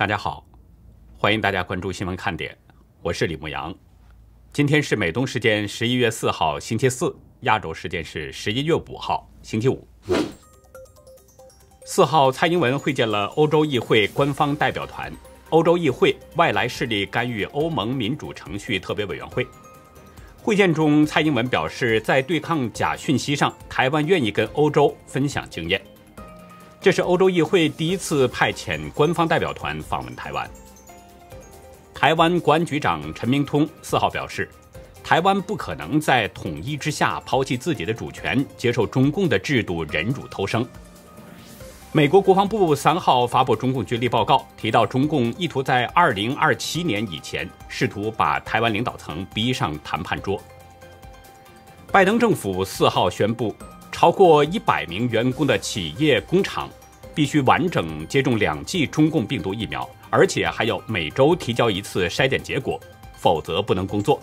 大家好，欢迎大家关注新闻看点，我是李牧阳。今天是美东时间十一月四号星期四，亚洲时间是十一月五号星期五。四号，蔡英文会见了欧洲议会官方代表团、欧洲议会外来势力干预欧盟民主程序特别委员会。会见中，蔡英文表示，在对抗假讯息上，台湾愿意跟欧洲分享经验。这是欧洲议会第一次派遣官方代表团访问台湾。台湾国安局长陈明通四号表示，台湾不可能在统一之下抛弃自己的主权，接受中共的制度，忍辱偷生。美国国防部三号发布中共军力报告，提到中共意图在二零二七年以前试图把台湾领导层逼上谈判桌。拜登政府四号宣布。超过一百名员工的企业工厂，必须完整接种两剂中共病毒疫苗，而且还要每周提交一次筛检结果，否则不能工作。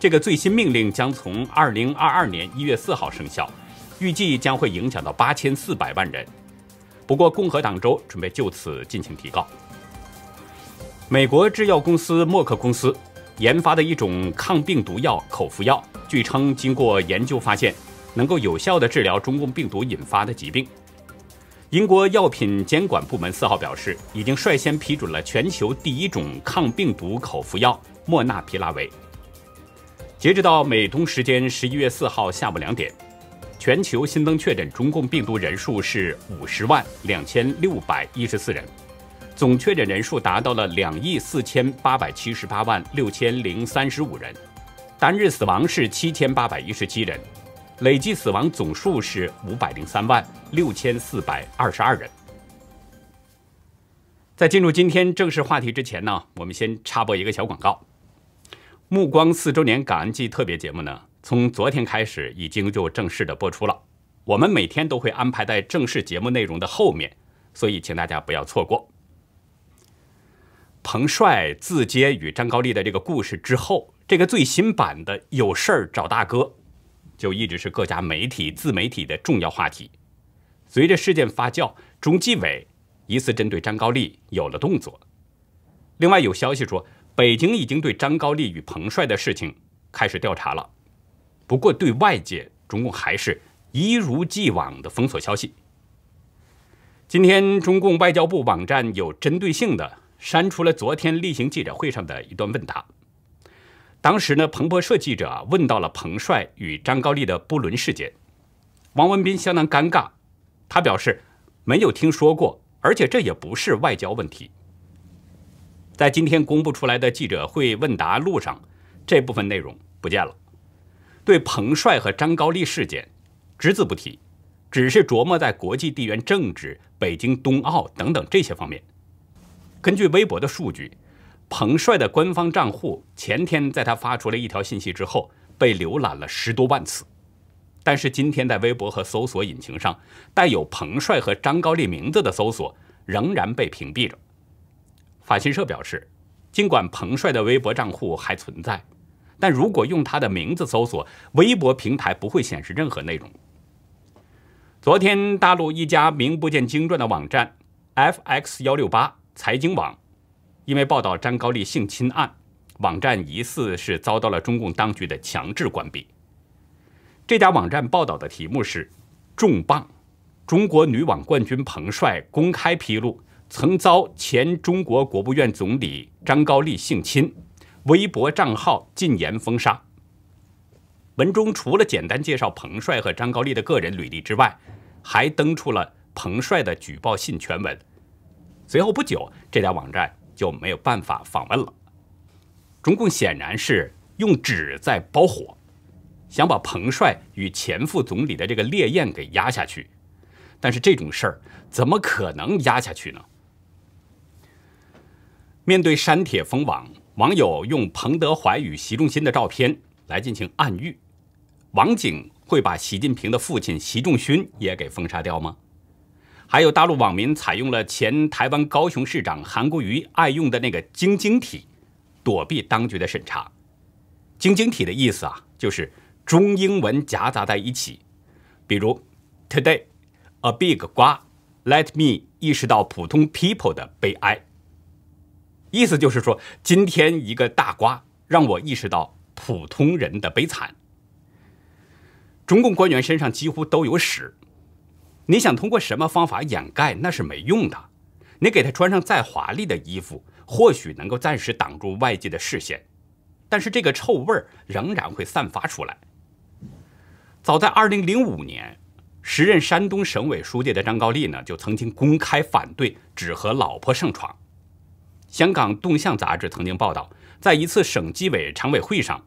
这个最新命令将从二零二二年一月四号生效，预计将会影响到八千四百万人。不过，共和党州准备就此进行提告。美国制药公司默克公司研发的一种抗病毒药口服药，据称经过研究发现。能够有效的治疗中共病毒引发的疾病。英国药品监管部门四号表示，已经率先批准了全球第一种抗病毒口服药莫纳皮拉韦。截止到美东时间十一月四号下午两点，全球新增确诊中共病毒人数是五十万两千六百一十四人，总确诊人数达到了两亿四千八百七十八万六千零三十五人，单日死亡是七千八百一十七人。累计死亡总数是五百零三万六千四百二十二人。在进入今天正式话题之前呢，我们先插播一个小广告。《目光》四周年感恩季特别节目呢，从昨天开始已经就正式的播出了。我们每天都会安排在正式节目内容的后面，所以请大家不要错过。彭帅自揭与张高丽的这个故事之后，这个最新版的有事儿找大哥。就一直是各家媒体、自媒体的重要话题。随着事件发酵，中纪委疑似针对张高丽有了动作。另外有消息说，北京已经对张高丽与彭帅的事情开始调查了。不过对外界，中共还是一如既往的封锁消息。今天，中共外交部网站有针对性的删除了昨天例行记者会上的一段问答。当时呢，彭博社记者问到了彭帅与张高丽的不伦事件，王文斌相当尴尬，他表示没有听说过，而且这也不是外交问题。在今天公布出来的记者会问答录上，这部分内容不见了，对彭帅和张高丽事件只字不提，只是琢磨在国际地缘政治、北京冬奥等等这些方面。根据微博的数据。彭帅的官方账户前天在他发出了一条信息之后，被浏览了十多万次。但是今天在微博和搜索引擎上带有彭帅和张高丽名字的搜索仍然被屏蔽着。法新社表示，尽管彭帅的微博账户还存在，但如果用他的名字搜索微博平台，不会显示任何内容。昨天，大陆一家名不见经传的网站 “fx 幺六八财经网”。因为报道张高丽性侵案，网站疑似是遭到了中共当局的强制关闭。这家网站报道的题目是：重磅，中国女网冠军彭帅公开披露曾遭前中国国务院总理张高丽性侵，微博账号禁言封杀。文中除了简单介绍彭帅和张高丽的个人履历之外，还登出了彭帅的举报信全文。随后不久，这家网站。就没有办法访问了。中共显然是用纸在包火，想把彭帅与前副总理的这个烈焰给压下去。但是这种事儿怎么可能压下去呢？面对删帖封网，网友用彭德怀与习仲勋的照片来进行暗喻，网警会把习近平的父亲习仲勋也给封杀掉吗？还有大陆网民采用了前台湾高雄市长韩国瑜爱用的那个“晶晶体”，躲避当局的审查。“晶晶体”的意思啊，就是中英文夹杂在一起，比如 “today a big 瓜 ”，“let me 意识到普通 people 的悲哀”。意思就是说，今天一个大瓜让我意识到普通人的悲惨。中共官员身上几乎都有屎。你想通过什么方法掩盖那是没用的，你给他穿上再华丽的衣服，或许能够暂时挡住外界的视线，但是这个臭味儿仍然会散发出来。早在2005年，时任山东省委书记的张高丽呢，就曾经公开反对只和老婆上床。香港《动向》杂志曾经报道，在一次省纪委常委会上，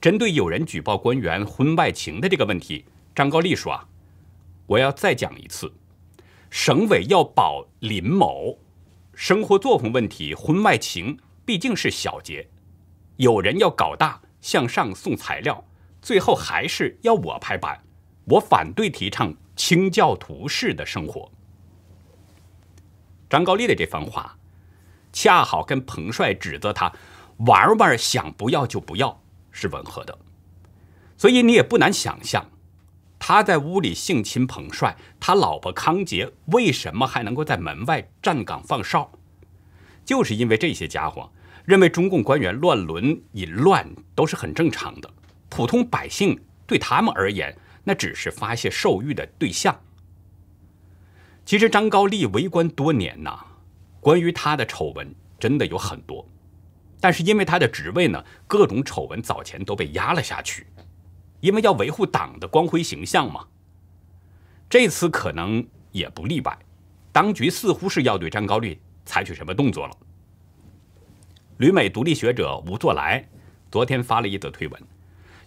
针对有人举报官员婚外情的这个问题，张高丽说啊。我要再讲一次，省委要保林某，生活作风问题、婚外情毕竟是小节，有人要搞大，向上送材料，最后还是要我拍板。我反对提倡清教徒式的生活。张高丽的这番话，恰好跟彭帅指责他玩玩想不要就不要是吻合的，所以你也不难想象。他在屋里性侵彭帅，他老婆康杰为什么还能够在门外站岗放哨？就是因为这些家伙认为中共官员乱伦、淫乱都是很正常的，普通百姓对他们而言，那只是发泄兽欲的对象。其实张高丽为官多年呐，关于他的丑闻真的有很多，但是因为他的职位呢，各种丑闻早前都被压了下去。因为要维护党的光辉形象嘛，这次可能也不例外，当局似乎是要对张高丽采取什么动作了。旅美独立学者吴作来昨天发了一则推文，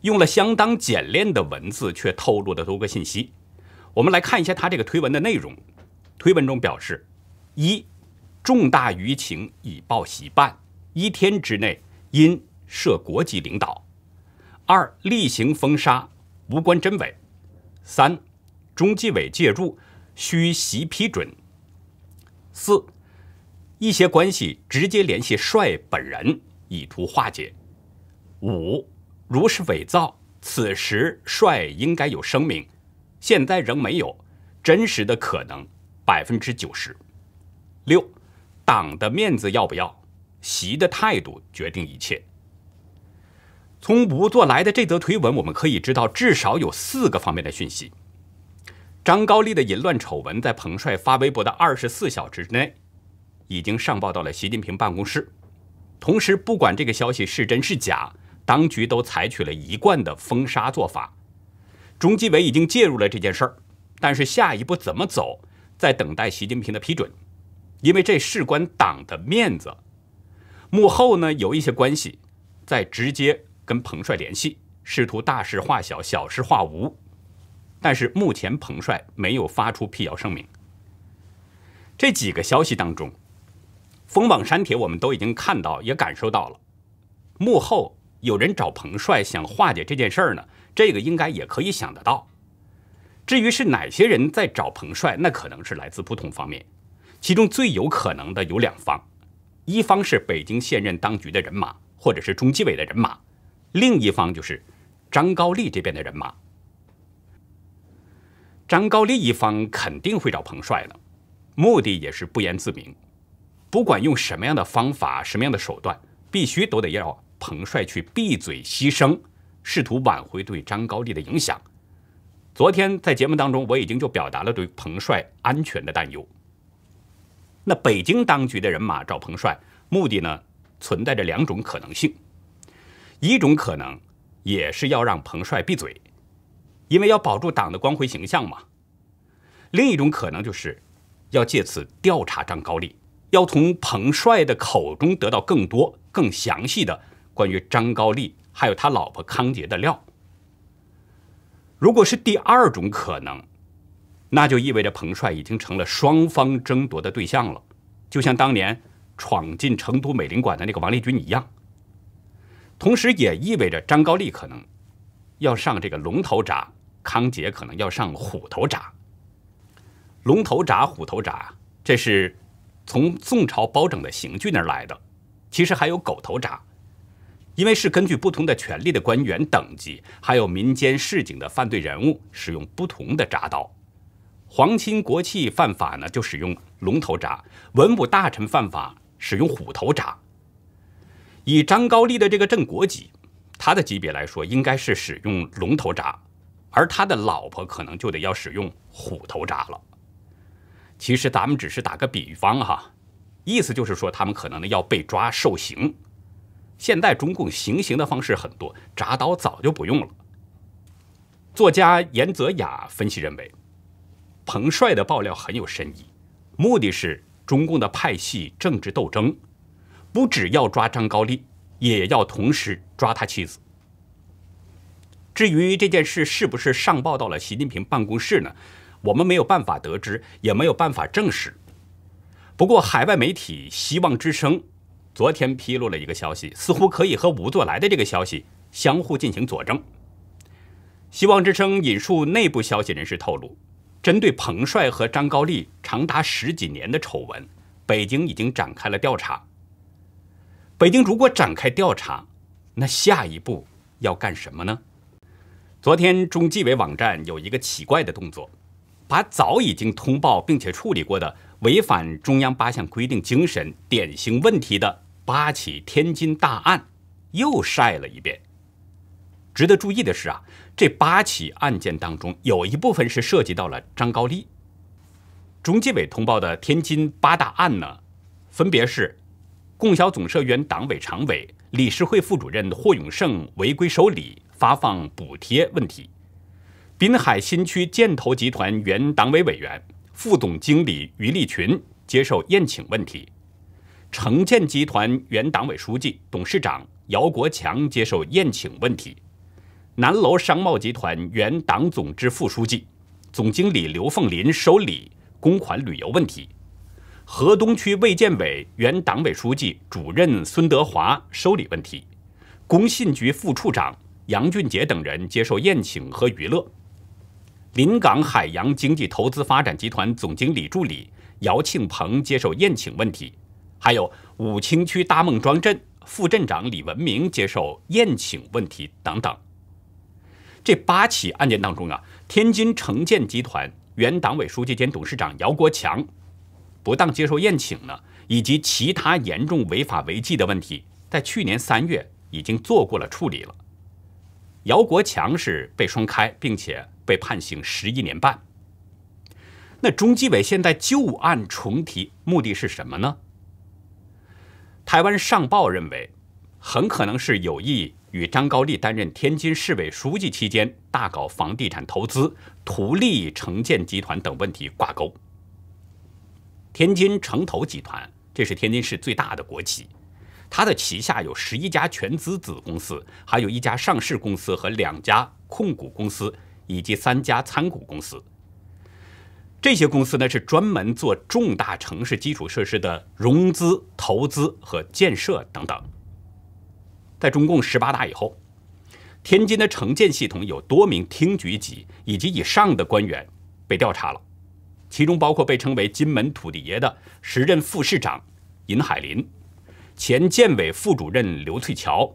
用了相当简练的文字，却透露了多个信息。我们来看一下他这个推文的内容。推文中表示：一，重大舆情已报喜办，一天之内因涉国际领导。二、例行封杀，无关真伪；三、中纪委介入需习批准；四、一些关系直接联系帅本人，以图化解；五、如是伪造，此时帅应该有声明，现在仍没有，真实的可能百分之九十六；党的面子要不要？习的态度决定一切。从吴作来的这则推文，我们可以知道至少有四个方面的讯息：张高丽的淫乱丑闻在彭帅发微博的二十四小时之内，已经上报到了习近平办公室。同时，不管这个消息是真是假，当局都采取了一贯的封杀做法。中纪委已经介入了这件事儿，但是下一步怎么走，在等待习近平的批准，因为这事关党的面子。幕后呢，有一些关系在直接。跟彭帅联系，试图大事化小，小事化无。但是目前彭帅没有发出辟谣声明。这几个消息当中，封榜删帖我们都已经看到，也感受到了。幕后有人找彭帅想化解这件事儿呢，这个应该也可以想得到。至于是哪些人在找彭帅，那可能是来自不同方面。其中最有可能的有两方，一方是北京现任当局的人马，或者是中纪委的人马。另一方就是张高丽这边的人马。张高丽一方肯定会找彭帅了，目的也是不言自明。不管用什么样的方法、什么样的手段，必须都得要彭帅去闭嘴、牺牲，试图挽回对张高丽的影响。昨天在节目当中，我已经就表达了对彭帅安全的担忧。那北京当局的人马找彭帅，目的呢存在着两种可能性。一种可能，也是要让彭帅闭嘴，因为要保住党的光辉形象嘛。另一种可能就是，要借此调查张高丽，要从彭帅的口中得到更多、更详细的关于张高丽还有他老婆康杰的料。如果是第二种可能，那就意味着彭帅已经成了双方争夺的对象了，就像当年闯进成都美林馆的那个王立军一样。同时也意味着张高丽可能要上这个龙头铡，康杰可能要上虎头铡。龙头铡、虎头铡，这是从宋朝包拯的刑具那儿来的。其实还有狗头铡，因为是根据不同的权力的官员等级，还有民间市井的犯罪人物使用不同的铡刀。皇亲国戚犯法呢，就使用龙头铡；文武大臣犯法，使用虎头铡。以张高丽的这个正国级，他的级别来说，应该是使用龙头铡，而他的老婆可能就得要使用虎头铡了。其实咱们只是打个比方哈，意思就是说他们可能呢要被抓受刑。现在中共行刑的方式很多，铡刀早就不用了。作家严泽雅分析认为，彭帅的爆料很有深意，目的是中共的派系政治斗争。不止要抓张高丽，也要同时抓他妻子。至于这件事是不是上报到了习近平办公室呢？我们没有办法得知，也没有办法证实。不过，海外媒体《希望之声》昨天披露了一个消息，似乎可以和吴作来的这个消息相互进行佐证。《希望之声》引述内部消息人士透露，针对彭帅和张高丽长达十几年的丑闻，北京已经展开了调查。北京如果展开调查，那下一步要干什么呢？昨天中纪委网站有一个奇怪的动作，把早已经通报并且处理过的违反中央八项规定精神典型问题的八起天津大案又晒了一遍。值得注意的是啊，这八起案件当中有一部分是涉及到了张高丽。中纪委通报的天津八大案呢，分别是。供销总社原党委常委、理事会副主任霍永胜违规收礼、发放补贴问题；滨海新区建投集团原党委委员、副总经理于立群接受宴请问题；城建集团原党委书记、董事长姚国强接受宴请问题；南楼商贸集团原党总支副书记、总经理刘凤林收礼、公款旅游问题。河东区卫健委原党委书记、主任孙德华收礼问题，工信局副局长杨俊杰等人接受宴请和娱乐，临港海洋经济投资发展集团总经理助理姚庆鹏接受宴请问题，还有武清区大孟庄镇副镇长李文明接受宴请问题等等。这八起案件当中啊，天津城建集团原党委书记兼董事长姚国强。不当接受宴请呢，以及其他严重违法违纪的问题，在去年三月已经做过了处理了。姚国强是被双开，并且被判刑十一年半。那中纪委现在旧案重提，目的是什么呢？台湾《上报》认为，很可能是有意与张高丽担任天津市委书记期间大搞房地产投资、图利城建集团等问题挂钩。天津城投集团，这是天津市最大的国企，它的旗下有十一家全资子公司，还有一家上市公司和两家控股公司，以及三家参股公司。这些公司呢，是专门做重大城市基础设施的融资、投资和建设等等。在中共十八大以后，天津的城建系统有多名厅局级以及以上的官员被调查了。其中包括被称为“金门土地爷”的时任副市长尹海林、前建委副主任刘翠桥、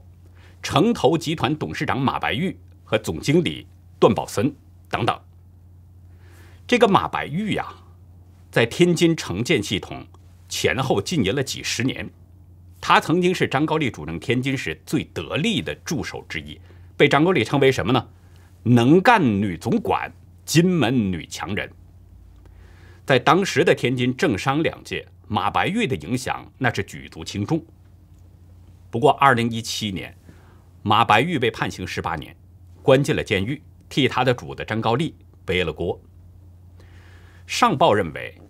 城投集团董事长马白玉和总经理段宝森等等。这个马白玉呀，在天津城建系统前后经营了几十年，他曾经是张高丽主政天津时最得力的助手之一，被张高丽称为什么呢？能干女总管，金门女强人。在当时的天津政商两界，马白玉的影响那是举足轻重。不过，二零一七年，马白玉被判刑十八年，关进了监狱，替他的主子张高丽背了锅。上报认为，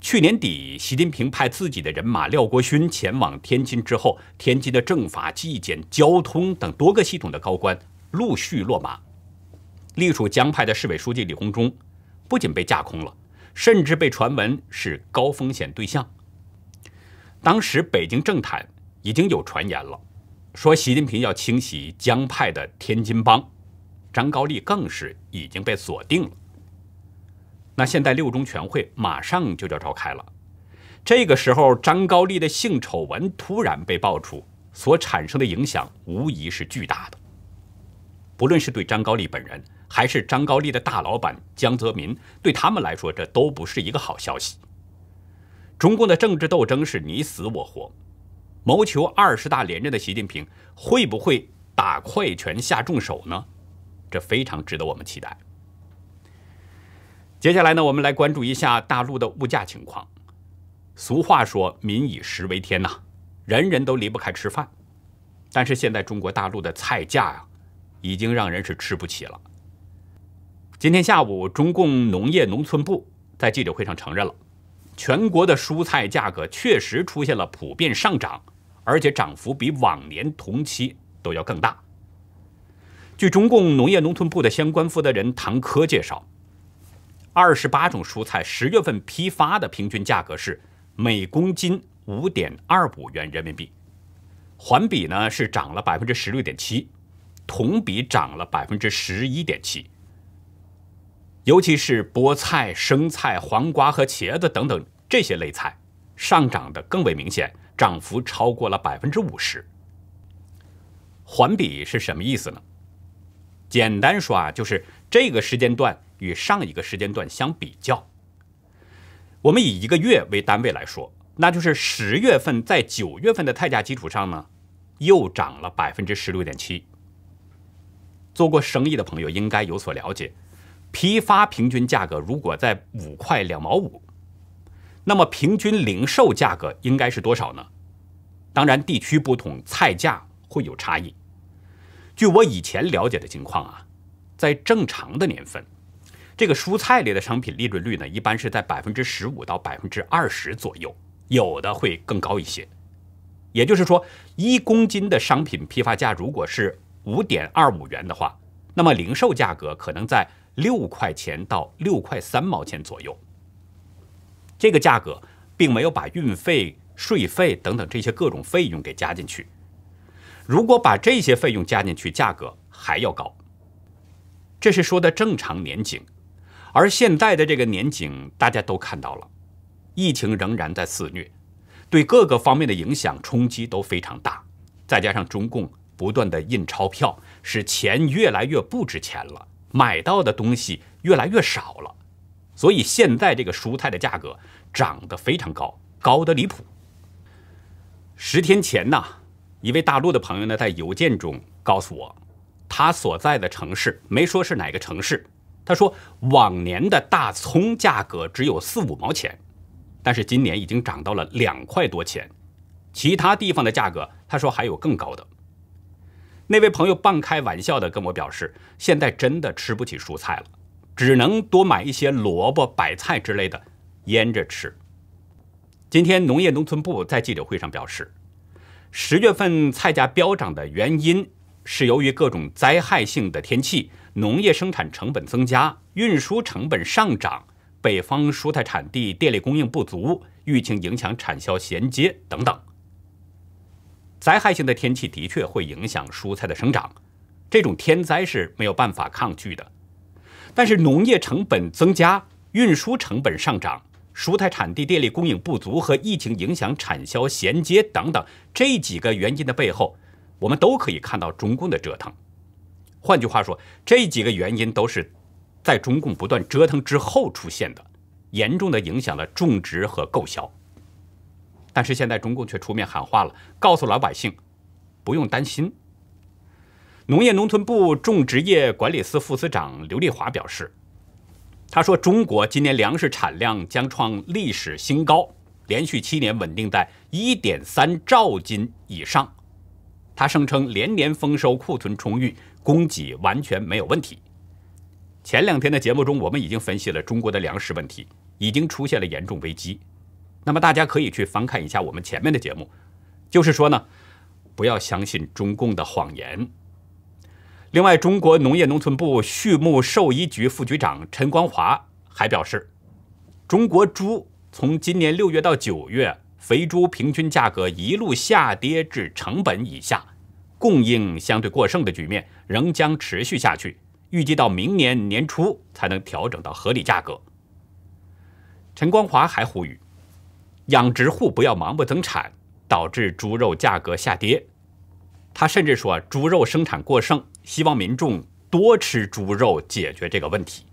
去年底习近平派自己的人马廖国勋前往天津之后，天津的政法、纪检、交通等多个系统的高官陆续落马。隶属江派的市委书记李鸿忠，不仅被架空了。甚至被传闻是高风险对象。当时北京政坛已经有传言了，说习近平要清洗江派的天津帮，张高丽更是已经被锁定了。那现在六中全会马上就要召开了，这个时候张高丽的性丑闻突然被爆出，所产生的影响无疑是巨大的，不论是对张高丽本人。还是张高丽的大老板江泽民，对他们来说，这都不是一个好消息。中共的政治斗争是你死我活，谋求二十大连任的习近平会不会打快拳下重手呢？这非常值得我们期待。接下来呢，我们来关注一下大陆的物价情况。俗话说“民以食为天”呐，人人都离不开吃饭，但是现在中国大陆的菜价呀，已经让人是吃不起了。今天下午，中共农业农村部在记者会上承认了，全国的蔬菜价格确实出现了普遍上涨，而且涨幅比往年同期都要更大。据中共农业农村部的相关负责人唐科介绍，二十八种蔬菜十月份批发的平均价格是每公斤五点二五元人民币，环比呢是涨了百分之十六点七，同比涨了百分之十一点七。尤其是菠菜、生菜、黄瓜和茄子等等这些类菜，上涨的更为明显，涨幅超过了百分之五十。环比是什么意思呢？简单说啊，就是这个时间段与上一个时间段相比较。我们以一个月为单位来说，那就是十月份在九月份的菜价基础上呢，又涨了百分之十六点七。做过生意的朋友应该有所了解。批发平均价格如果在五块两毛五，那么平均零售价格应该是多少呢？当然，地区不同，菜价会有差异。据我以前了解的情况啊，在正常的年份，这个蔬菜类的商品利润率呢，一般是在百分之十五到百分之二十左右，有的会更高一些。也就是说，一公斤的商品批发价如果是五点二五元的话，那么零售价格可能在。六块钱到六块三毛钱左右，这个价格并没有把运费、税费等等这些各种费用给加进去。如果把这些费用加进去，价格还要高。这是说的正常年景，而现在的这个年景，大家都看到了，疫情仍然在肆虐，对各个方面的影响冲击都非常大。再加上中共不断的印钞票，使钱越来越不值钱了。买到的东西越来越少了，所以现在这个蔬菜的价格涨得非常高，高得离谱。十天前呢，一位大陆的朋友呢在邮件中告诉我，他所在的城市没说是哪个城市，他说往年的大葱价格只有四五毛钱，但是今年已经涨到了两块多钱，其他地方的价格他说还有更高的。那位朋友半开玩笑的跟我表示，现在真的吃不起蔬菜了，只能多买一些萝卜、白菜之类的腌着吃。今天农业农村部在记者会上表示，十月份菜价飙涨的原因是由于各种灾害性的天气、农业生产成本增加、运输成本上涨、北方蔬菜产地电力供应不足、疫情影响产销衔接等等。灾害性的天气的确会影响蔬菜的生长，这种天灾是没有办法抗拒的。但是农业成本增加、运输成本上涨、蔬菜产地电力供应不足和疫情影响产销衔接等等这几个原因的背后，我们都可以看到中共的折腾。换句话说，这几个原因都是在中共不断折腾之后出现的，严重的影响了种植和购销。但是现在中共却出面喊话了，告诉老百姓，不用担心。农业农村部种植业管理司副司长刘丽华表示，他说：“中国今年粮食产量将创历史新高，连续七年稳定在1.3兆斤以上。”他声称连年丰收，库存充裕，供给完全没有问题。前两天的节目中，我们已经分析了中国的粮食问题已经出现了严重危机。那么大家可以去翻看一下我们前面的节目，就是说呢，不要相信中共的谎言。另外，中国农业农村部畜牧兽医局副局长陈光华还表示，中国猪从今年六月到九月，肥猪平均价格一路下跌至成本以下，供应相对过剩的局面仍将持续下去，预计到明年年初才能调整到合理价格。陈光华还呼吁。养殖户不要盲目增产，导致猪肉价格下跌。他甚至说猪肉生产过剩，希望民众多吃猪肉解决这个问题。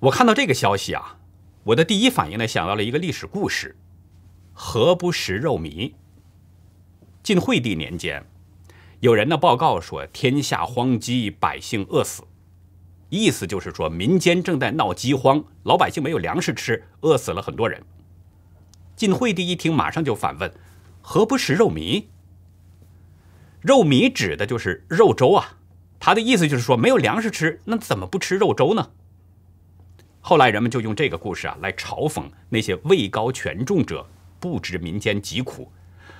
我看到这个消息啊，我的第一反应呢想到了一个历史故事：何不食肉糜？晋惠帝年间，有人呢报告说天下荒饥，百姓饿死，意思就是说民间正在闹饥荒，老百姓没有粮食吃，饿死了很多人。晋惠帝一听，马上就反问：“何不食肉糜？”“肉糜”指的就是肉粥啊。他的意思就是说，没有粮食吃，那怎么不吃肉粥呢？后来人们就用这个故事啊，来嘲讽那些位高权重者不知民间疾苦。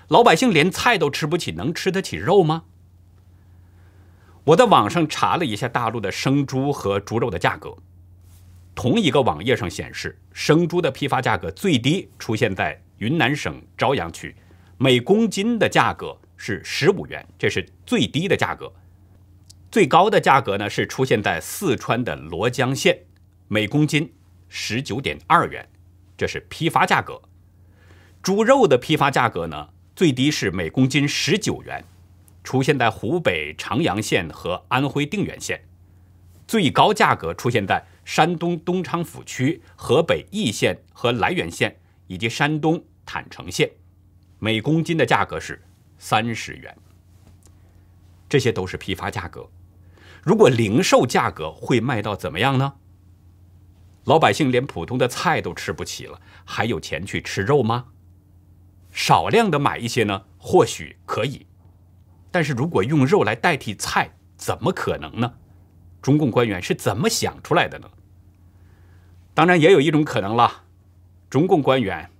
老百姓连菜都吃不起，能吃得起肉吗？我在网上查了一下大陆的生猪和猪肉的价格。同一个网页上显示，生猪的批发价格最低出现在云南省昭阳区，每公斤的价格是十五元，这是最低的价格。最高的价格呢是出现在四川的罗江县，每公斤十九点二元，这是批发价格。猪肉的批发价格呢，最低是每公斤十九元，出现在湖北长阳县和安徽定远县。最高价格出现在。山东东昌府区、河北易县和涞源县，以及山东坦城县，每公斤的价格是三十元。这些都是批发价格。如果零售价格会卖到怎么样呢？老百姓连普通的菜都吃不起了，还有钱去吃肉吗？少量的买一些呢，或许可以。但是如果用肉来代替菜，怎么可能呢？中共官员是怎么想出来的呢？当然也有一种可能了，中共官员，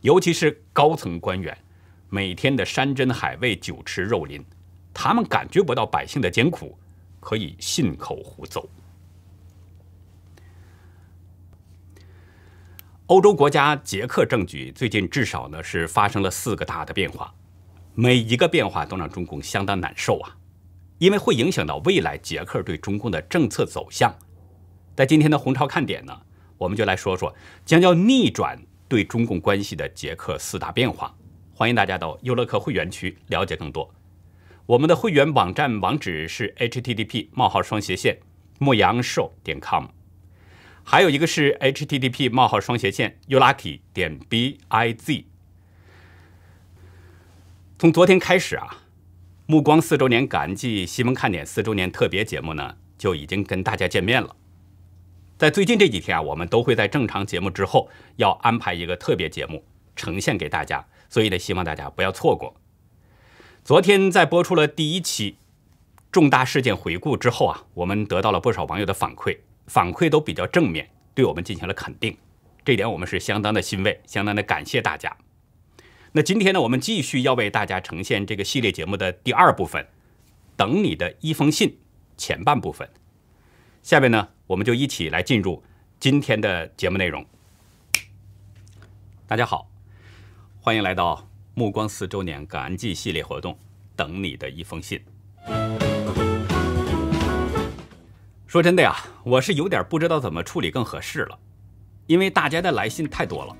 尤其是高层官员，每天的山珍海味、酒池肉林，他们感觉不到百姓的艰苦，可以信口胡诌。欧洲国家捷克政局最近至少呢是发生了四个大的变化，每一个变化都让中共相当难受啊，因为会影响到未来捷克对中共的政策走向。在今天的红潮看点呢。我们就来说说将要逆转对中共关系的捷克四大变化，欢迎大家到优乐客会员区了解更多。我们的会员网站网址是 http 冒号双斜线牧羊瘦点 com，还有一个是 http 冒号双斜线 youlucky 点 biz。从昨天开始啊，暮光四周年感季，西蒙看点四周年特别节目呢，就已经跟大家见面了。在最近这几天啊，我们都会在正常节目之后要安排一个特别节目呈现给大家，所以呢，希望大家不要错过。昨天在播出了第一期重大事件回顾之后啊，我们得到了不少网友的反馈，反馈都比较正面，对我们进行了肯定，这点我们是相当的欣慰，相当的感谢大家。那今天呢，我们继续要为大家呈现这个系列节目的第二部分，《等你的一封信》前半部分。下面呢。我们就一起来进入今天的节目内容。大家好，欢迎来到《目光四周年感恩季》系列活动，“等你的一封信”。说真的呀，我是有点不知道怎么处理更合适了，因为大家的来信太多了。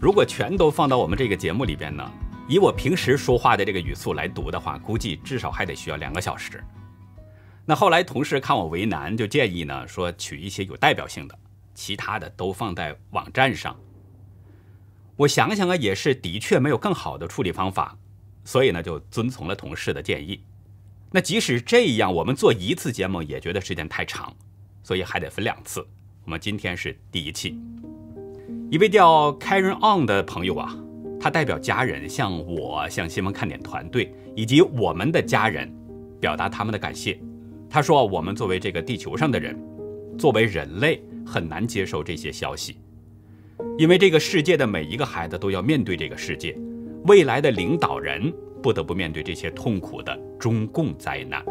如果全都放到我们这个节目里边呢，以我平时说话的这个语速来读的话，估计至少还得需要两个小时。那后来同事看我为难，就建议呢，说取一些有代表性的，其他的都放在网站上。我想想啊，也是的确没有更好的处理方法，所以呢就遵从了同事的建议。那即使这样，我们做一次节目也觉得时间太长，所以还得分两次。我们今天是第一期，一位叫 Karen On 的朋友啊，他代表家人向我、向新闻看点团队以及我们的家人表达他们的感谢。他说：“我们作为这个地球上的人，作为人类，很难接受这些消息，因为这个世界的每一个孩子都要面对这个世界，未来的领导人不得不面对这些痛苦的中共灾难。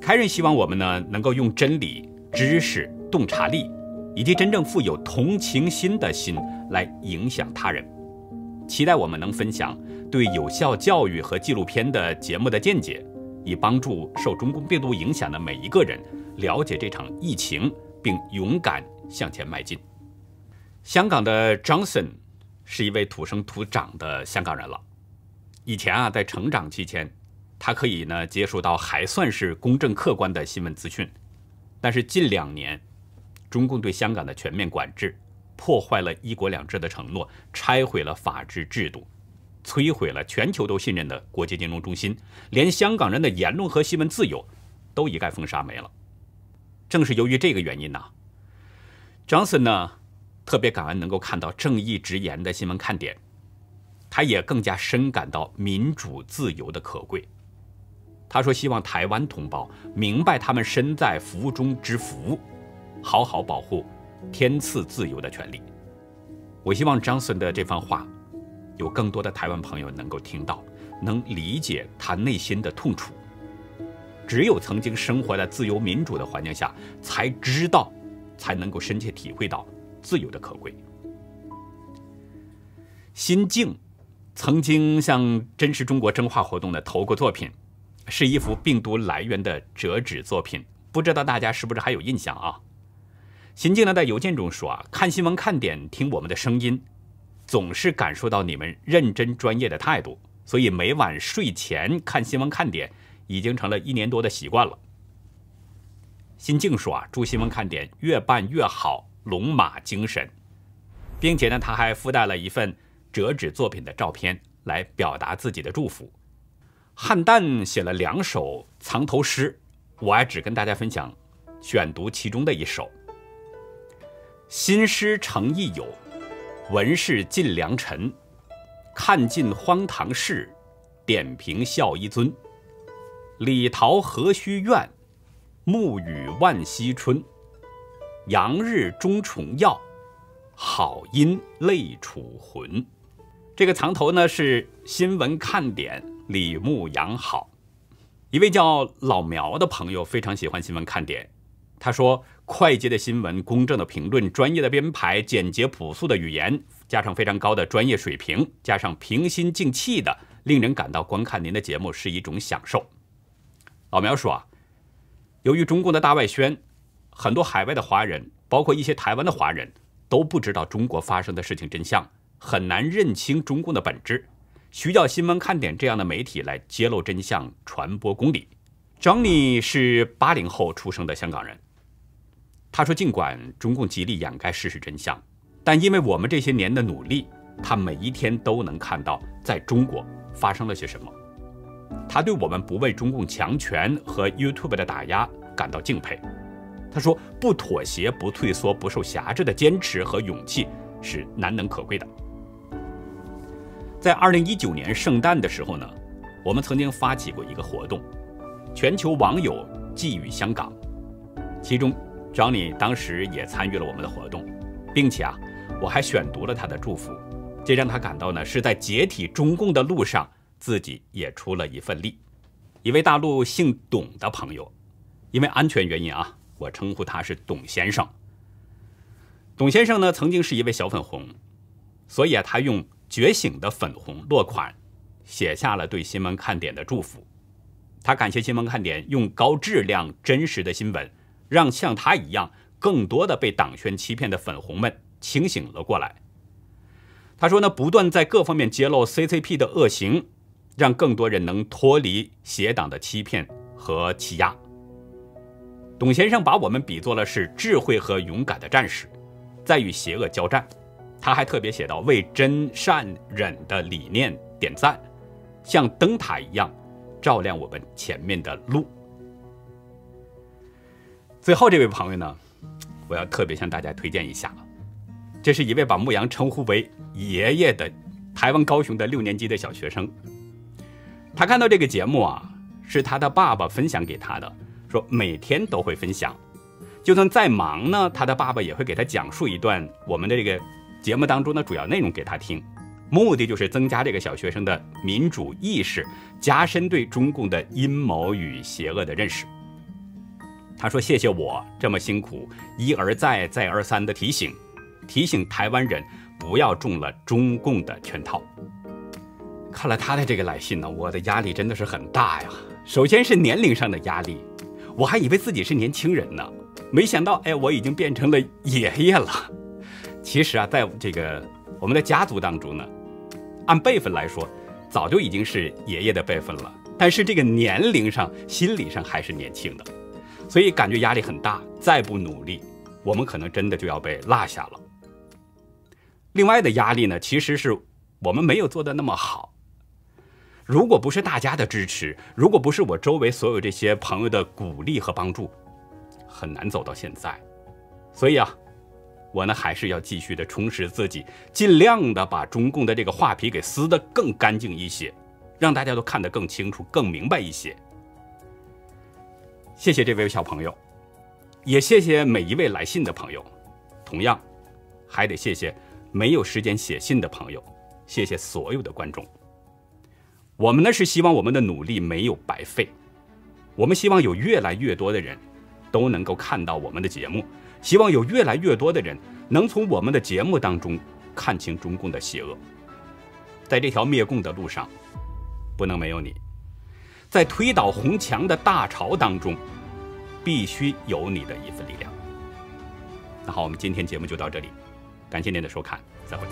凯瑞希望我们呢，能够用真理、知识、洞察力，以及真正富有同情心的心来影响他人。期待我们能分享对有效教育和纪录片的节目的见解。”以帮助受中共病毒影响的每一个人了解这场疫情，并勇敢向前迈进。香港的 Johnson 是一位土生土长的香港人了。以前啊，在成长期间，他可以呢接触到还算是公正客观的新闻资讯。但是近两年，中共对香港的全面管制，破坏了一国两制的承诺，拆毁了法治制度。摧毁了全球都信任的国际金融中心，连香港人的言论和新闻自由，都一概封杀没了。正是由于这个原因呢，张森呢，特别感恩能够看到正义直言的新闻看点，他也更加深感到民主自由的可贵。他说：“希望台湾同胞明白他们身在福中之福，好好保护天赐自由的权利。”我希望张森的这番话。有更多的台湾朋友能够听到，能理解他内心的痛楚。只有曾经生活在自由民主的环境下，才知道，才能够深切体会到自由的可贵。心静，曾经向真实中国真画活动的投过作品，是一幅病毒来源的折纸作品，不知道大家是不是还有印象啊？心静呢在邮件中说啊，看新闻看点，听我们的声音。总是感受到你们认真专业的态度，所以每晚睡前看新闻看点已经成了一年多的习惯了。心静说啊，祝新闻看点越办越好，龙马精神，并且呢，他还附带了一份折纸作品的照片来表达自己的祝福。汉旦写了两首藏头诗，我还只跟大家分享，选读其中的一首。新诗成意友。文士尽良辰，看尽荒唐事，点评笑一尊。李桃何须怨，暮雨万溪春。阳日中重耀，好阴泪楚魂。这个藏头呢是新闻看点：李、牧阳、好。一位叫老苗的朋友非常喜欢新闻看点，他说。快捷的新闻，公正的评论，专业的编排，简洁朴素的语言，加上非常高的专业水平，加上平心静气的，令人感到观看您的节目是一种享受。老苗说啊，由于中共的大外宣，很多海外的华人，包括一些台湾的华人都不知道中国发生的事情真相，很难认清中共的本质。需要新闻看点这样的媒体来揭露真相，传播公理。Johnny 是八零后出生的香港人。他说：“尽管中共极力掩盖事实真相，但因为我们这些年的努力，他每一天都能看到在中国发生了些什么。他对我们不为中共强权和 YouTube 的打压感到敬佩。他说，不妥协、不退缩、不受辖制的坚持和勇气是难能可贵的。在2019年圣诞的时候呢，我们曾经发起过一个活动，全球网友寄语香港，其中。” Johnny 当时也参与了我们的活动，并且啊，我还选读了他的祝福，这让他感到呢是在解体中共的路上自己也出了一份力。一位大陆姓董的朋友，因为安全原因啊，我称呼他是董先生。董先生呢曾经是一位小粉红，所以啊，他用“觉醒”的粉红落款，写下了对新闻看点的祝福。他感谢新闻看点用高质量、真实的新闻。让像他一样更多的被党圈欺骗的粉红们清醒了过来。他说：“呢，不断在各方面揭露 CCP 的恶行，让更多人能脱离邪党的欺骗和欺压。”董先生把我们比作了是智慧和勇敢的战士，在与邪恶交战。他还特别写到：“为真善忍的理念点赞，像灯塔一样照亮我们前面的路。”最后这位朋友呢，我要特别向大家推荐一下，这是一位把牧羊称呼为爷爷的台湾高雄的六年级的小学生。他看到这个节目啊，是他的爸爸分享给他的，说每天都会分享，就算再忙呢，他的爸爸也会给他讲述一段我们的这个节目当中的主要内容给他听，目的就是增加这个小学生的民主意识，加深对中共的阴谋与邪恶的认识。他说：“谢谢我这么辛苦，一而再、再而三的提醒，提醒台湾人不要中了中共的圈套。”看了他的这个来信呢，我的压力真的是很大呀。首先是年龄上的压力，我还以为自己是年轻人呢，没想到哎，我已经变成了爷爷了。其实啊，在这个我们的家族当中呢，按辈分来说，早就已经是爷爷的辈分了，但是这个年龄上、心理上还是年轻的。所以感觉压力很大，再不努力，我们可能真的就要被落下了。另外的压力呢，其实是我们没有做的那么好。如果不是大家的支持，如果不是我周围所有这些朋友的鼓励和帮助，很难走到现在。所以啊，我呢还是要继续的充实自己，尽量的把中共的这个画皮给撕得更干净一些，让大家都看得更清楚、更明白一些。谢谢这位小朋友，也谢谢每一位来信的朋友，同样还得谢谢没有时间写信的朋友，谢谢所有的观众。我们呢是希望我们的努力没有白费，我们希望有越来越多的人都能够看到我们的节目，希望有越来越多的人能从我们的节目当中看清中共的邪恶，在这条灭共的路上，不能没有你。在推倒红墙的大潮当中，必须有你的一份力量。那好，我们今天节目就到这里，感谢您的收看，再会。